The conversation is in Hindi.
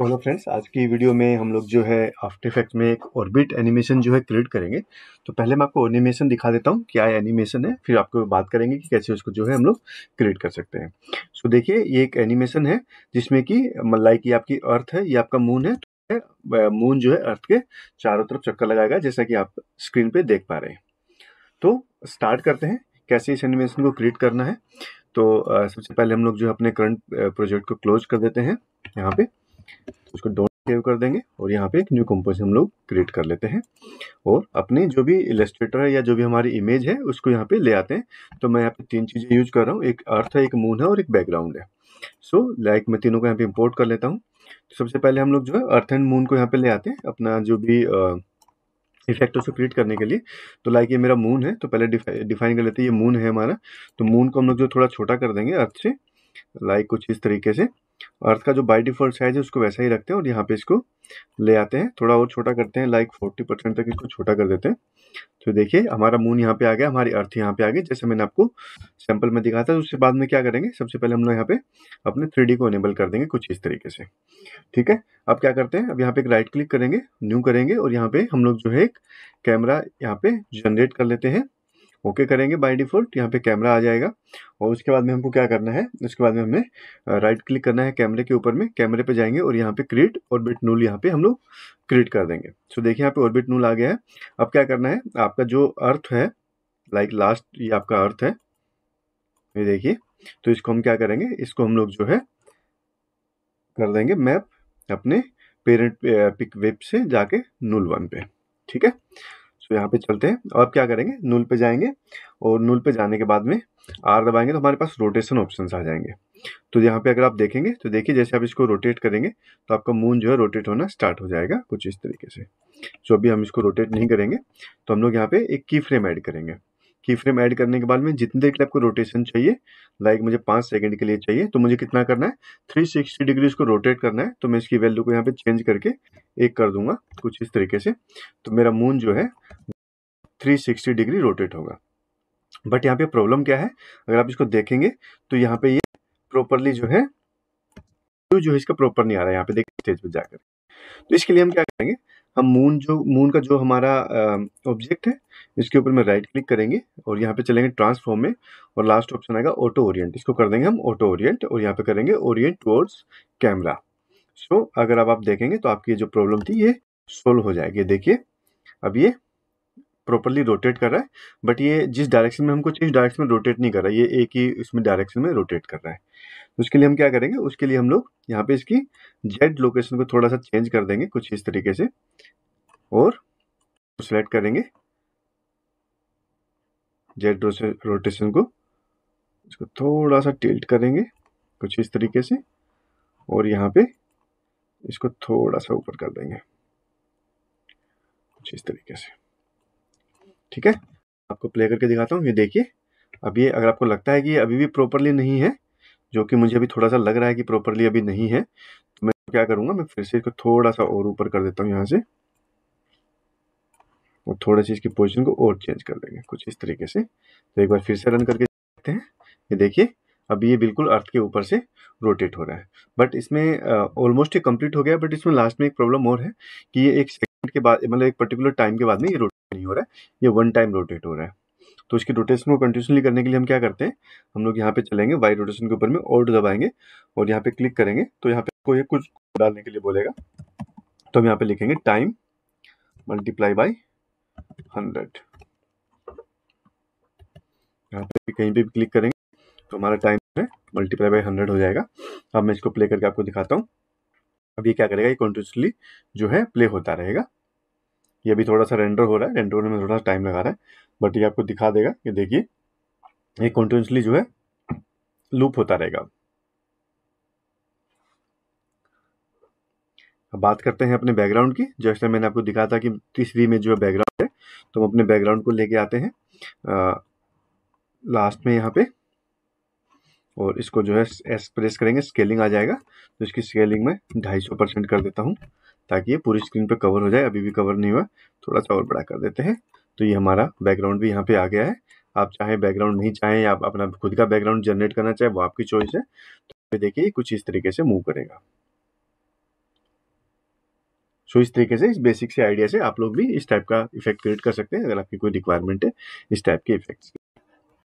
हेलो फ्रेंड्स आज की वीडियो में हम लोग जो है आफ्टर इफेक्ट में एक ऑर्बिट एनिमेशन जो है क्रिएट करेंगे तो पहले मैं आपको एनिमेशन दिखा देता हूँ क्या एनिमेशन है फिर आपको बात करेंगे कि कैसे उसको जो है हम लोग क्रिएट कर सकते हैं सो so, देखिए ये एक एनिमेशन है जिसमें कि लाइक की आपकी अर्थ है ये आपका मून है तो मून जो है अर्थ के चारों तरफ चक्कर लगाएगा जैसा कि आप स्क्रीन पर देख पा रहे हैं तो स्टार्ट करते हैं कैसे इस एनिमेशन को क्रिएट करना है तो सबसे पहले हम लोग जो है अपने करंट प्रोजेक्ट को क्लोज कर देते हैं यहाँ पे उसको डोंट सेव कर देंगे और यहाँ पे एक न्यू कंपोजिशन हम लोग क्रिएट कर लेते हैं और अपने जो भी इलेस्ट्रेटर है या जो भी हमारी इमेज है उसको यहाँ पे ले आते हैं तो मैं यहाँ पे तीन चीज़ें यूज कर रहा हूँ एक अर्थ है एक मून है और एक बैकग्राउंड है सो so, लाइक like मैं तीनों को यहाँ पे इम्पोर्ट कर लेता हूँ तो सबसे पहले हम लोग जो है अर्थ एंड मून को यहाँ पे ले आते हैं अपना जो भी इफेक्ट उसको क्रिएट करने के लिए तो लाइक ये मेरा मून है तो पहले डिफाइन कर लेते हैं ये मून है हमारा तो मून को हम लोग जो थोड़ा छोटा कर देंगे अर्थ से लाइक like कुछ इस तरीके से अर्थ का जो बाई डिफॉल्ट साइज है उसको वैसा ही रखते हैं और यहाँ पे इसको ले आते हैं थोड़ा और छोटा करते हैं लाइक फोर्टी परसेंट तक इसको छोटा कर देते हैं तो देखिए हमारा मून यहाँ पे आ गया हमारी अर्थ यहाँ पे आ गई जैसे मैंने आपको सैंपल में दिखाया था तो उसके बाद में क्या करेंगे सबसे पहले हम लोग यहाँ पे अपने थ्री को एनेबल कर देंगे कुछ इस तरीके से ठीक है अब क्या करते हैं अब यहाँ पे एक राइट क्लिक करेंगे न्यू करेंगे और यहाँ पे हम लोग जो है एक कैमरा यहाँ पे जनरेट कर लेते हैं ओके okay करेंगे बाय डिफ़ॉल्ट यहाँ पे कैमरा आ जाएगा और उसके बाद में हमको क्या करना है उसके बाद में हमें राइट क्लिक करना है कैमरे के ऊपर में कैमरे पे जाएंगे और यहाँ पे क्रिएट ऑर्बिट नूल यहाँ पे हम लोग क्रिएट कर देंगे सो देखिए यहाँ पे ऑर्बिट नूल आ गया है अब क्या करना है आपका जो अर्थ है लाइक लास्ट ये आपका अर्थ है ये देखिए तो इसको हम क्या करेंगे इसको हम लोग जो है कर देंगे मैप अपने पेरेंट पिक वेब से जाके नूल वन पे ठीक है सो तो यहाँ पे चलते हैं और अब क्या करेंगे नूल पे जाएंगे और नूल पे जाने के बाद में आर दबाएंगे तो हमारे पास रोटेशन ऑप्शन आ जाएंगे तो यहाँ पे अगर आप देखेंगे तो देखिए जैसे आप इसको रोटेट करेंगे तो आपका मून जो है रोटेट होना स्टार्ट हो जाएगा कुछ इस तरीके से सो अभी हम इसको रोटेट नहीं करेंगे तो हम लोग यहाँ पे एक की फ्रेम ऐड करेंगे की फ्रेम ऐड करने के बाद में जितने देर के लिए आपको रोटेशन चाहिए लाइक मुझे पाँच सेकंड के लिए चाहिए तो मुझे कितना करना है थ्री सिक्सटी डिग्री इसको रोटेट करना है तो मैं इसकी वैल्यू को यहाँ पे चेंज करके एक कर दूंगा कुछ इस तरीके से तो मेरा मून जो है 360 डिग्री रोटेट होगा बट यहाँ पे प्रॉब्लम क्या है अगर आप इसको देखेंगे तो यहाँ पे ये प्रॉपरली जो है व्यू जो है इसका प्रॉपर नहीं आ रहा है यहाँ पे देखिए स्टेज पर जाकर तो इसके लिए हम क्या करेंगे हम मून जो मून का जो हमारा ऑब्जेक्ट है इसके ऊपर में राइट क्लिक करेंगे और यहाँ पे चलेंगे ट्रांसफॉर्म में और लास्ट ऑप्शन आएगा ऑटो ओरिएंट इसको कर देंगे हम ऑटो ओरिएंट और यहाँ पे करेंगे ओरिएंट टुवर्ड्स कैमरा सो अगर अब आप देखेंगे तो आपकी जो प्रॉब्लम थी ये सोल्व हो जाएगी देखिए अब ये प्रॉपरली रोटेट कर रहा है बट ये जिस डायरेक्शन में हमको चाहिए इस डायरेक्शन में रोटेट नहीं कर रहा है ये एक ही उसमें डायरेक्शन में रोटेट कर रहा है तो उसके लिए हम क्या करेंगे उसके लिए हम लोग यहाँ पे इसकी जेड लोकेशन को थोड़ा सा चेंज कर देंगे कुछ इस तरीके से और सेलेक्ट करेंगे जेड रोटेशन को इसको थोड़ा सा टिल्ट करेंगे कुछ इस तरीके से और यहाँ पे इसको थोड़ा सा ऊपर कर देंगे कुछ इस तरीके से ठीक है आपको प्ले करके दिखाता हूँ ये देखिए अब ये अगर आपको लगता है कि अभी भी प्रॉपरली नहीं है जो कि मुझे अभी थोड़ा सा लग रहा है कि प्रॉपरली अभी नहीं है तो मैं क्या करूँगा मैं फिर से इसको थोड़ा सा और ऊपर कर देता हूँ यहाँ से और थोड़ा सी इसकी पोजिशन को और चेंज कर देंगे कुछ इस तरीके से तो एक बार फिर से रन करके देखते हैं ये देखिए अब ये बिल्कुल अर्थ के ऊपर से रोटेट हो रहा है बट इसमें ऑलमोस्ट ये कंप्लीट हो गया बट इसमें लास्ट में एक प्रॉब्लम और है कि ये एक सेकंड के बाद मतलब एक पर्टिकुलर टाइम के बाद में ये रोटेट नहीं हो रहा है ये वन टाइम रोटेट हो रहा है तो इसकी रोटेशन को कंटिन्यूसली करने के लिए हम क्या करते हैं हम लोग यहाँ पे चलेंगे वाई रोटेशन के ऊपर में ऑल्ट दबाएंगे और यहाँ पे क्लिक करेंगे तो यहाँ पे आपको ये कुछ डालने के लिए बोलेगा तो हम यहाँ पे लिखेंगे टाइम मल्टीप्लाई बाई हंड्रेड यहाँ पे कहीं पे भी क्लिक करेंगे तो हमारा टाइम है मल्टीप्लाई बाई हंड्रेड हो जाएगा अब मैं इसको प्ले करके आपको दिखाता हूँ अब ये क्या करेगा ये कंटिन्यूसली जो है प्ले होता रहेगा ये अभी थोड़ा सा रेंडर हो रहा है रेंडर होने में थोड़ा सा टाइम लगा रहा है बट ये आपको दिखा देगा कि देखिए ये कंटिन्यूसली जो है लूप होता रहेगा अब बात करते हैं अपने बैकग्राउंड की जैसे मैंने आपको दिखाया था कि तीसरी में जो है बैकग्राउंड है तो हम अपने बैकग्राउंड को लेके आते हैं आ, लास्ट में यहाँ पे और इसको जो है एस प्रेस करेंगे स्केलिंग आ जाएगा तो इसकी स्केलिंग में ढाई सौ परसेंट कर देता हूँ ताकि ये पूरी स्क्रीन पर कवर हो जाए अभी भी कवर नहीं हुआ थोड़ा सा और बड़ा कर देते हैं तो ये हमारा बैकग्राउंड भी यहाँ पे आ गया है आप चाहे बैकग्राउंड नहीं चाहें आप अपना खुद का बैकग्राउंड जनरेट करना चाहे वो आपकी चॉइस है तो देखिए कुछ इस तरीके से मूव करेगा सो so, इस तरीके से इस बेसिक से आइडिया से आप लोग भी इस टाइप का इफेक्ट क्रिएट कर सकते हैं अगर आपकी कोई रिक्वायरमेंट है इस टाइप के इफेक्ट्स